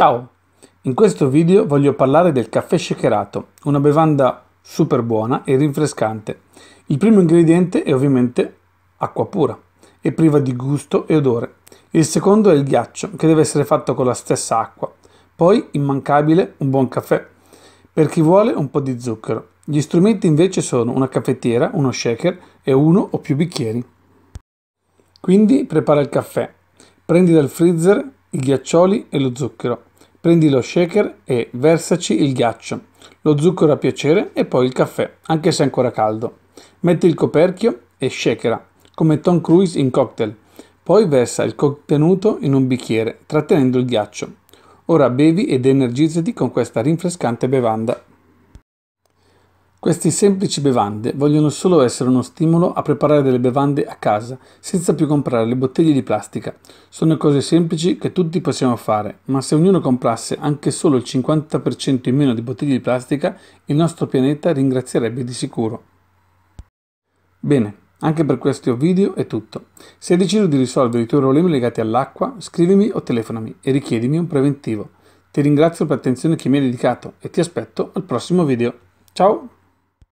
Ciao! In questo video voglio parlare del caffè shakerato, una bevanda super buona e rinfrescante. Il primo ingrediente è ovviamente acqua pura e priva di gusto e odore. Il secondo è il ghiaccio, che deve essere fatto con la stessa acqua. Poi, immancabile, un buon caffè. Per chi vuole, un po' di zucchero. Gli strumenti invece sono una caffettiera, uno shaker e uno o più bicchieri. Quindi prepara il caffè. Prendi dal freezer i ghiaccioli e lo zucchero. Prendi lo shaker e versaci il ghiaccio, lo zucchero a piacere e poi il caffè, anche se ancora caldo. Metti il coperchio e shakera, come Tom Cruise in cocktail. Poi versa il contenuto in un bicchiere, trattenendo il ghiaccio. Ora bevi ed energizzati con questa rinfrescante bevanda. Queste semplici bevande vogliono solo essere uno stimolo a preparare delle bevande a casa, senza più comprare le bottiglie di plastica. Sono cose semplici che tutti possiamo fare, ma se ognuno comprasse anche solo il 50% in meno di bottiglie di plastica, il nostro pianeta ringrazierebbe di sicuro. Bene, anche per questo video è tutto. Se hai deciso di risolvere i tuoi problemi legati all'acqua, scrivimi o telefonami e richiedimi un preventivo. Ti ringrazio per l'attenzione che mi hai dedicato e ti aspetto al prossimo video. Ciao!